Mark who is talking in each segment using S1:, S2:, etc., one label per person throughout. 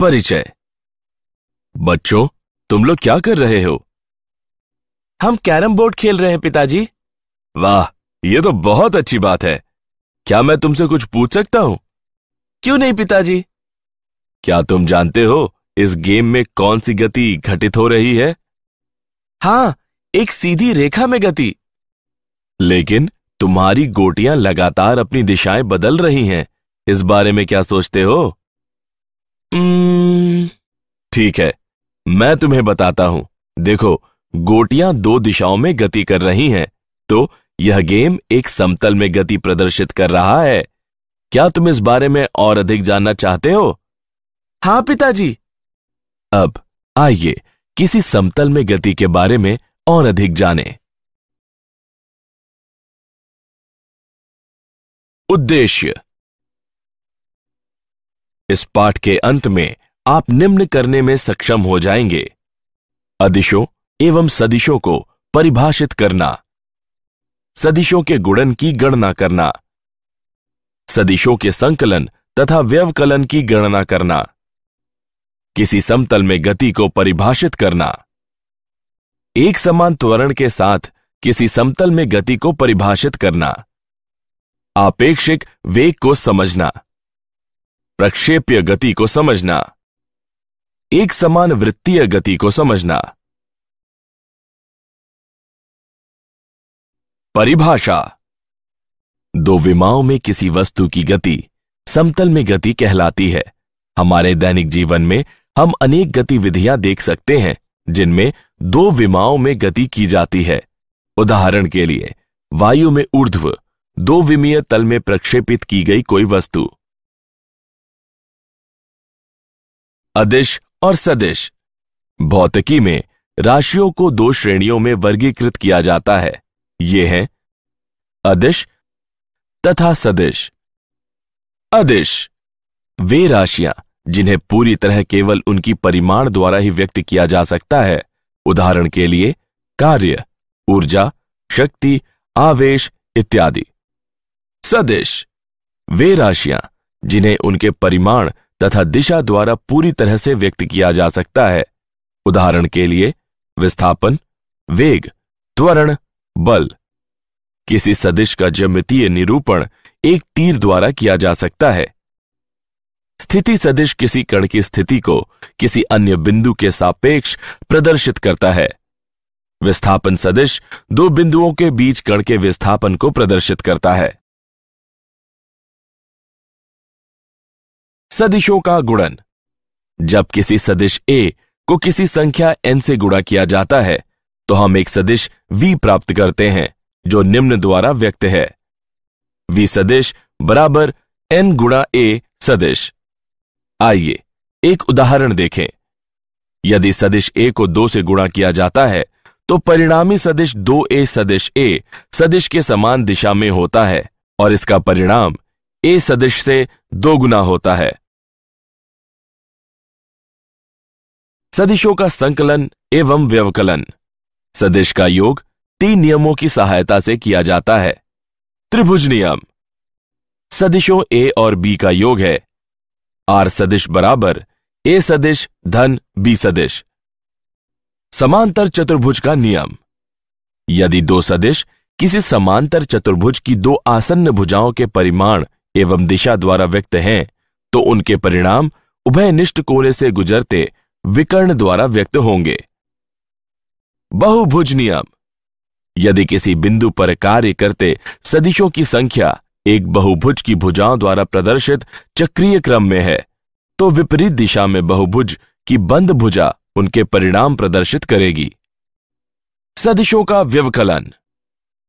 S1: परिचय बच्चों तुम लोग क्या कर रहे हो हम कैरम बोर्ड खेल रहे हैं पिताजी वाह ये तो बहुत अच्छी बात है क्या मैं तुमसे कुछ पूछ सकता हूं क्यों नहीं पिताजी क्या तुम जानते हो इस गेम में कौन सी गति घटित हो रही है हाँ एक सीधी रेखा में गति लेकिन तुम्हारी गोटियां लगातार अपनी दिशाएं बदल रही हैं इस बारे में क्या सोचते हो हम्म। ठीक है मैं तुम्हें बताता हूं देखो गोटियां दो दिशाओं में गति कर रही हैं तो यह गेम एक समतल में गति प्रदर्शित कर रहा है क्या तुम इस बारे में और अधिक जानना चाहते हो हाँ पिताजी अब आइए किसी समतल में गति के
S2: बारे में और अधिक जानें।
S1: उद्देश्य इस पाठ के अंत में आप निम्न करने में सक्षम हो जाएंगे अदिशों एवं सदिशों को परिभाषित करना सदिशों के गुणन की गणना करना सदिशों के संकलन तथा व्यवकलन की गणना करना किसी समतल में गति को परिभाषित करना एक समान त्वरण के साथ किसी समतल में गति को परिभाषित करना आपेक्षिक वेग को समझना प्रक्षेप्य गति को समझना एक समान वृत्तीय गति को समझना
S2: परिभाषा
S1: दो विमाओं में किसी वस्तु की गति समतल में गति कहलाती है हमारे दैनिक जीवन में हम अनेक गतिविधियां देख सकते हैं जिनमें दो विमाओं में गति की जाती है उदाहरण के लिए वायु में ऊर्ध्व दो विमीय तल में प्रक्षेपित की गई कोई वस्तु अदिश और सदिश भौतिकी में राशियों को दो श्रेणियों में वर्गीकृत किया जाता है ये हैं अदिश तथा सदिश अदिश वे राशियां जिन्हें पूरी तरह केवल उनकी परिमाण द्वारा ही व्यक्त किया जा सकता है उदाहरण के लिए कार्य ऊर्जा शक्ति आवेश इत्यादि सदिश वे राशियां जिन्हें उनके परिमाण तथा दिशा द्वारा पूरी तरह से व्यक्त किया जा सकता है उदाहरण के लिए विस्थापन वेग त्वरण बल किसी सदिश का ज्यामितीय निरूपण एक तीर द्वारा किया जा सकता है स्थिति सदिश किसी कण की स्थिति को किसी अन्य बिंदु के सापेक्ष प्रदर्शित करता है विस्थापन सदिश दो बिंदुओं के बीच कण के विस्थापन को प्रदर्शित करता है
S2: सदिशों का गुणन
S1: जब किसी सदिश ए को किसी संख्या एन से गुणा किया जाता है तो हम एक सदिश वी प्राप्त करते हैं जो निम्न द्वारा व्यक्त है वी सदिश बराबर एन गुणा ए सदिश आइए एक उदाहरण देखें यदि सदिश ए को दो से गुणा किया जाता है तो परिणामी सदिश दो ए सदिश ए सदिश के समान दिशा में होता है और इसका परिणाम ए सदिश से दोगुना होता है सदिशों का संकलन एवं व्यवकलन सदिश का योग तीन नियमों की सहायता से किया जाता है त्रिभुज नियम सदिशों ए और बी का योग है आर सदिश बराबर ए सदिश धन बी सदिश समांतर चतुर्भुज का नियम यदि दो सदिश किसी समांतर चतुर्भुज की दो आसन्न भुजाओं के परिमाण एवं दिशा द्वारा व्यक्त हैं तो उनके परिणाम उभयनिष्ठ कोने से गुजरते विकर्ण द्वारा व्यक्त होंगे बहुभुज नियम यदि किसी बिंदु पर कार्य करते सदिशों की संख्या एक बहुभुज की भुजाओं द्वारा प्रदर्शित चक्रीय क्रम में है तो विपरीत दिशा में बहुभुज की बंद भुजा उनके परिणाम प्रदर्शित करेगी सदिशों का व्यवकलन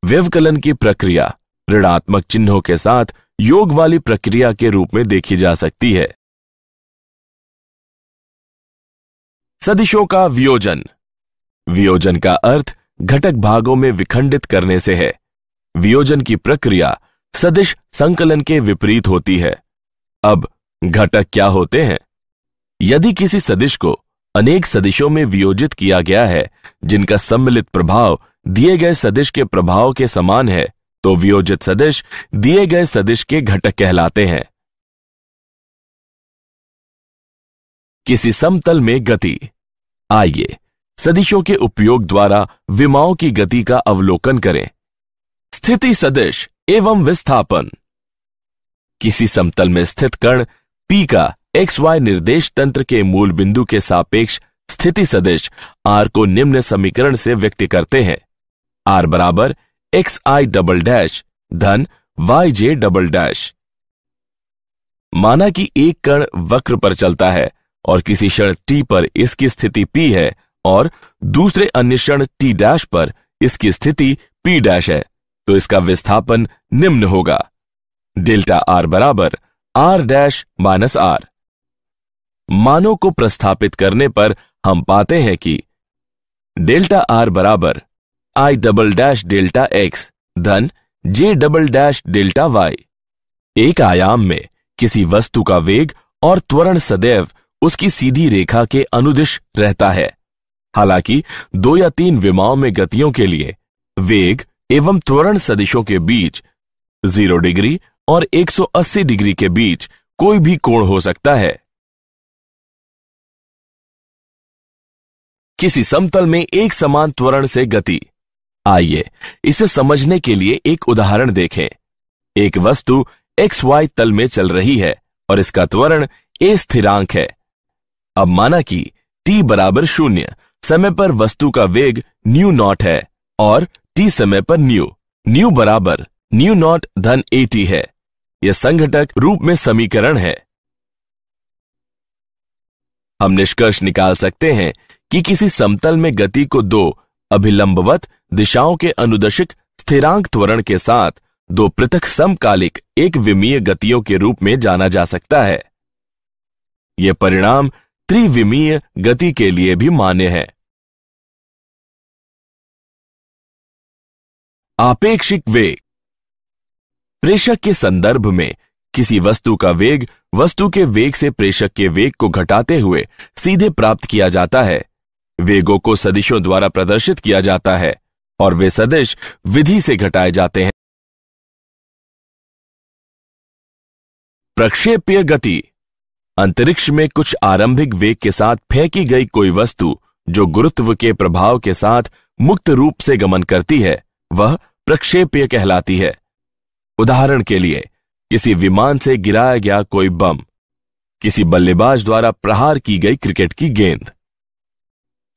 S1: व्यवकलन की प्रक्रिया ऋणात्मक चिन्हों के साथ योग वाली प्रक्रिया के रूप में देखी जा सकती है सदिशों का वियोजन वियोजन का अर्थ घटक भागों में विखंडित करने से है वियोजन की प्रक्रिया सदिश संकलन के विपरीत होती है अब घटक क्या होते हैं यदि किसी सदिश को अनेक सदिशों में वियोजित किया गया है जिनका सम्मिलित प्रभाव दिए गए सदिश के प्रभाव के समान है तो वियोजित सदिश दिए गए सदिश के घटक कहलाते हैं किसी समतल में गति आइए सदिशों के उपयोग द्वारा विमाओं की गति का अवलोकन करें स्थिति सदिश एवं विस्थापन किसी समतल में स्थित कण पी का एक्स वाई निर्देश तंत्र के मूल बिंदु के सापेक्ष स्थिति सदिश आर को निम्न समीकरण से व्यक्त करते हैं आर बराबर एक्स आई डबल डैश धन वाई जे डबल डैश माना कि एक कण वक्र पर चलता है और किसी क्षण टी पर इसकी स्थिति पी है और दूसरे अन्य क्षण टी डैश पर इसकी स्थिति पी डैश है तो इसका विस्थापन निम्न होगा डेल्टा आर बराबर आर डैश माइनस आर मानों को प्रस्थापित करने पर हम पाते हैं कि डेल्टा आर बराबर I double dash delta X धन J double dash delta Y एक आयाम में किसी वस्तु का वेग और त्वरण सदैव उसकी सीधी रेखा के अनुदिश रहता है हालांकि दो या तीन विमाओं में गतियों के लिए वेग एवं त्वरण सदिशों के बीच जीरो डिग्री और 180 डिग्री के बीच कोई भी कोण हो सकता है
S2: किसी समतल में एक समान त्वरण
S1: से गति आइए इसे समझने के लिए एक उदाहरण देखें एक वस्तु एक्स वाई तल में चल रही है और इसका त्वरण ए स्थिरांक है अब माना कि t बराबर शून्य समय पर वस्तु का वेग न्यू नॉट है और t समय पर न्यू न्यू बराबर न्यू नॉट धन ए टी है यह संघटक रूप में समीकरण है हम निष्कर्ष निकाल सकते हैं कि किसी समतल में गति को दो अभिलंबवत दिशाओं के अनुदशिक स्थिरांक त्वरण के साथ दो पृथक समकालिक एक विमीय गतियों के रूप में जाना जा सकता है यह परिणाम त्रिविमीय गति के लिए भी मान्य है
S2: आपेक्षिक वेग
S1: प्रेषक के संदर्भ में किसी वस्तु का वेग वस्तु के वेग से प्रेषक के वेग को घटाते हुए सीधे प्राप्त किया जाता है वेगों को सदिशों द्वारा प्रदर्शित किया जाता है और वे सदिश विधि से घटाए जाते हैं प्रक्षेपीय गति अंतरिक्ष में कुछ आरंभिक वेग के साथ फेंकी गई कोई वस्तु जो गुरुत्व के प्रभाव के साथ मुक्त रूप से गमन करती है वह प्रक्षेपीय कहलाती है उदाहरण के लिए किसी विमान से गिराया गया कोई बम किसी बल्लेबाज द्वारा प्रहार की गई क्रिकेट की गेंद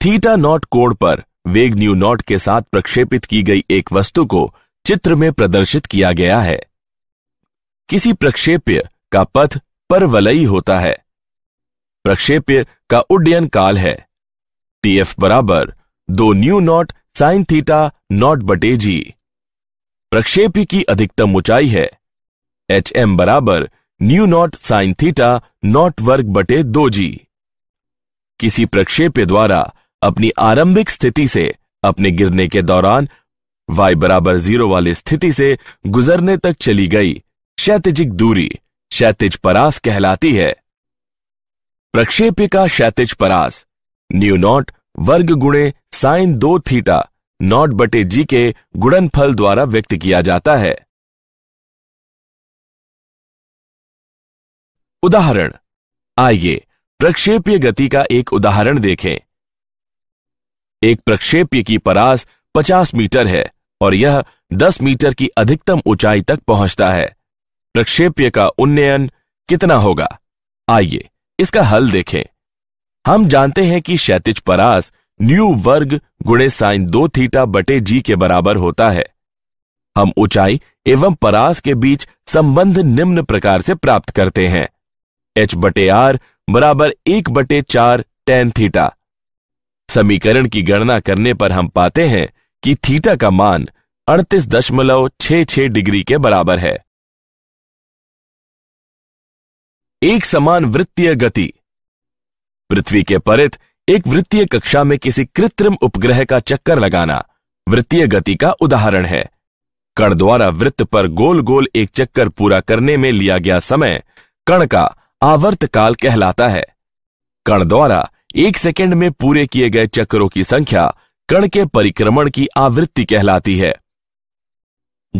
S1: थीटा नॉट कोण पर वेग न्यू नॉट के साथ प्रक्षेपित की गई एक वस्तु को चित्र में प्रदर्शित किया गया है किसी प्रक्षेप्य का पथ परवलयी होता है प्रक्षेप्य का उड्डयन काल है टीएफ बराबर दो nu naught sine theta naught बटे जी प्रक्षेप्य की अधिकतम ऊंचाई है एच hm एम बराबर nu naught sine theta naught वर्ग बटे दो जी किसी प्रक्षेप्य द्वारा अपनी आरंभिक स्थिति से अपने गिरने के दौरान वाई बराबर जीरो वाली स्थिति से गुजरने तक चली गई क्षैतिजिक दूरी क्षैतिज परास कहलाती है प्रक्षेपिका क्षैतिज परास न्यू नॉट वर्ग गुणे साइन दो थीटा नॉट बटे जी के गुणनफल द्वारा व्यक्त किया जाता है
S2: उदाहरण आइए
S1: प्रक्षेपीय गति का एक उदाहरण देखें एक प्रक्षेप्य की परास 50 मीटर है और यह 10 मीटर की अधिकतम ऊंचाई तक पहुंचता है प्रक्षेप्य का उन्नयन कितना होगा आइए इसका हल देखें हम जानते हैं कि क्षैतिज परास न्यू वर्ग गुणे साइन दो थीटा बटे जी के बराबर होता है हम ऊंचाई एवं परास के बीच संबंध निम्न प्रकार से प्राप्त करते हैं एच बटे आर बराबर एक बटे चार टेन थीटा समीकरण की गणना करने पर हम पाते हैं कि थीटा का मान अड़तीस दशमलव छह छह डिग्री के बराबर है एक समान वृत्तीय गति पृथ्वी के परित एक वृत्तीय कक्षा में किसी कृत्रिम उपग्रह का चक्कर लगाना वृत्तीय गति का उदाहरण है कण द्वारा वृत्त पर गोल गोल एक चक्कर पूरा करने में लिया गया समय कण का आवर्त काल कहलाता है कण द्वारा एक सेकेंड में पूरे किए गए चक्रों की संख्या कण के परिक्रमण की आवृत्ति कहलाती है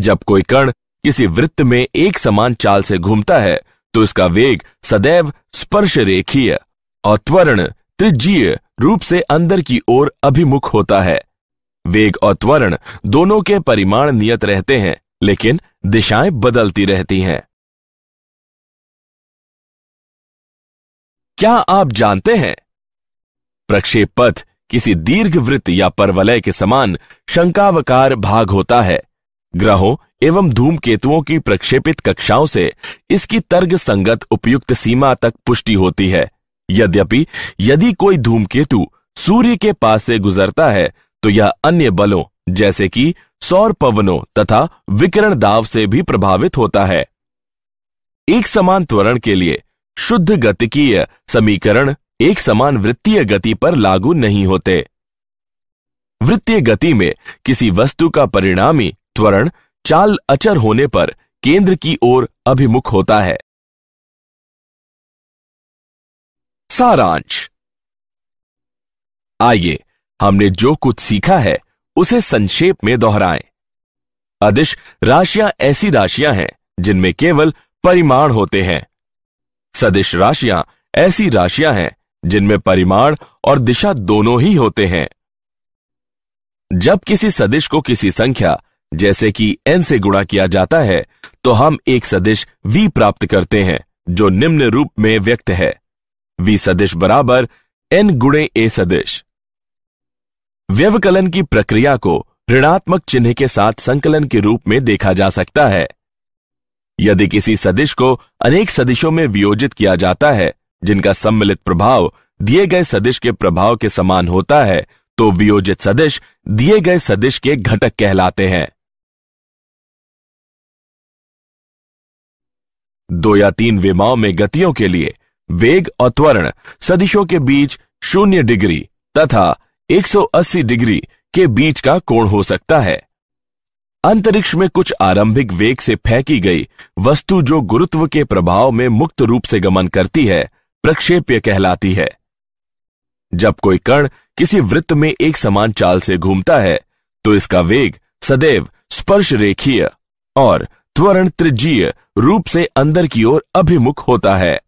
S1: जब कोई कण किसी वृत्त में एक समान चाल से घूमता है तो इसका वेग सदैव स्पर्श रेखीय और त्वरण त्रिज्यीय रूप से अंदर की ओर अभिमुख होता है वेग और त्वरण दोनों के परिमाण नियत रहते हैं लेकिन दिशाएं बदलती
S2: रहती हैं क्या आप
S1: जानते हैं प्रक्षेप पथ किसी दीर्घ वृत्त या परवलय के समान शंकावकार भाग होता है ग्रहों एवं धूमकेतुओं की प्रक्षेपित कक्षाओं से इसकी तर्ग संगत उपयुक्त सीमा तक पुष्टि होती है यद्यपि यदि कोई धूमकेतु सूर्य के पास से गुजरता है तो यह अन्य बलों जैसे कि सौर पवनों तथा विकरण दाव से भी प्रभावित होता है एक समान त्वरण के लिए शुद्ध गतिकीय समीकरण एक समान वृत्तीय गति पर लागू नहीं होते वृत्तीय गति में किसी वस्तु का परिणामी त्वरण चाल अचर होने पर केंद्र
S2: की ओर अभिमुख होता है
S1: सारांश आइए हमने जो कुछ सीखा है उसे संक्षेप में दोहराएं। अदिश राशियां ऐसी राशियां हैं जिनमें केवल परिमाण होते हैं सदिश राशियां ऐसी राशियां हैं जिनमें परिमाण और दिशा दोनों ही होते हैं जब किसी सदिश को किसी संख्या जैसे कि n से गुणा किया जाता है तो हम एक सदिश v प्राप्त करते हैं जो निम्न रूप में व्यक्त है v सदिश बराबर n गुणे ए सदिश व्यवकलन की प्रक्रिया को ऋणात्मक चिन्ह के साथ संकलन के रूप में देखा जा सकता है यदि किसी सदिश को अनेक सदिशों में वियोजित किया जाता है जिनका सम्मिलित प्रभाव दिए गए सदिश के प्रभाव के समान होता है तो वियोजित सदिश दिए गए सदिश के घटक कहलाते हैं दो या तीन विमाओं में गतियों के लिए वेग और त्वरण सदिशों के बीच शून्य डिग्री तथा 180 डिग्री के बीच का कोण हो सकता है अंतरिक्ष में कुछ आरंभिक वेग से फेंकी गई वस्तु जो गुरुत्व के प्रभाव में मुक्त रूप से गमन करती है प्रक्षेप्य कहलाती है जब कोई कण किसी वृत्त में एक समान चाल से घूमता है तो इसका वेग सदैव स्पर्श रेखीय और त्वरण त्रिजीय रूप से अंदर की ओर अभिमुख होता है